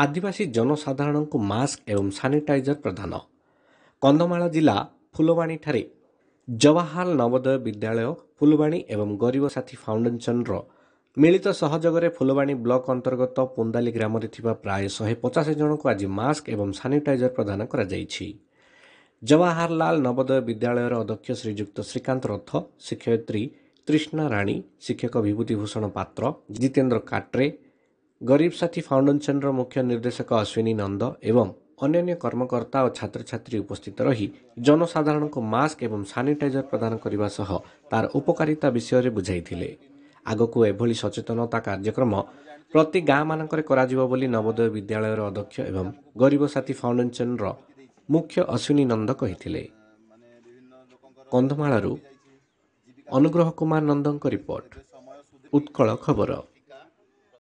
ଆଦିବାସୀ ଜନସାଧାରଣଙ୍କୁ ମାସ୍କ ଏବଂ ସାନିଟାଇଜର ପ୍ରଦାନ କନ୍ଧମାଳ ଜିଲ୍ଲା ଫୁଲବାଣୀଠାରେ ଜବାହାର ନବୋଦୟ ବିଦ୍ୟାଳୟ ଫୁଲବାଣୀ ଏବଂ ଗରିବ ସାଥୀ ଫାଉଣ୍ଡେସନର ମିଳିତ ସହଯୋଗରେ ଫୁଲବାଣୀ ବ୍ଲକ ଅନ୍ତର୍ଗତ ପୁନ୍ଦାଲି ଗ୍ରାମରେ ଥିବା ପ୍ରାୟ ଶହେ ପଚାଶ ଜଣଙ୍କୁ ଆଜି ମାସ୍କ ଏବଂ ସାନିଟାଇଜର ପ୍ରଦାନ କରାଯାଇଛି ଜବାହାରଲାଲ ନବୋଦୟ ବିଦ୍ୟାଳୟର ଅଧ୍ୟକ୍ଷ ଶ୍ରୀଯୁକ୍ତ ଶ୍ରୀକାନ୍ତ ରଥ ଶିକ୍ଷୟିତ୍ରୀ ତ୍ରିଷ୍ଣା ରାଣୀ ଶିକ୍ଷକ ବିଭୂତିଭୂଷଣ ପାତ୍ର ଜିତେନ୍ଦ୍ର କାଟ୍ରେ ଗରିବ ସାଥୀ ଫାଉଣ୍ଡେସନର ମୁଖ୍ୟ ନିର୍ଦ୍ଦେଶକ ଅଶ୍ୱିନୀ ନନ୍ଦ ଏବଂ ଅନ୍ୟାନ୍ୟ କର୍ମକର୍ତ୍ତା ଓ ଛାତ୍ରଛାତ୍ରୀ ଉପସ୍ଥିତ ରହି ଜନସାଧାରଣଙ୍କୁ ମାସ୍କ ଏବଂ ସାନିଟାଇଜର ପ୍ରଦାନ କରିବା ସହ ତା'ର ଉପକାରିତା ବିଷୟରେ ବୁଝାଇଥିଲେ ଆଗକୁ ଏଭଳି ସଚେତନତା କାର୍ଯ୍ୟକ୍ରମ ପ୍ରତି ଗାଁମାନଙ୍କରେ କରାଯିବ ବୋଲି ନବୋଦୟ ବିଦ୍ୟାଳୟର ଅଧ୍ୟକ୍ଷ ଏବଂ ଗରିବ ସାଥୀ ଫାଉଣ୍ଡେସନର ମୁଖ୍ୟ ଅଶ୍ୱିନୀ ନନ୍ଦ କହିଥିଲେ କନ୍ଧମାଳରୁ ଅନୁଗ୍ରହ କୁମାର ନନ୍ଦଙ୍କ ରିପୋର୍ଟ ଉତ୍କଳ ଖବର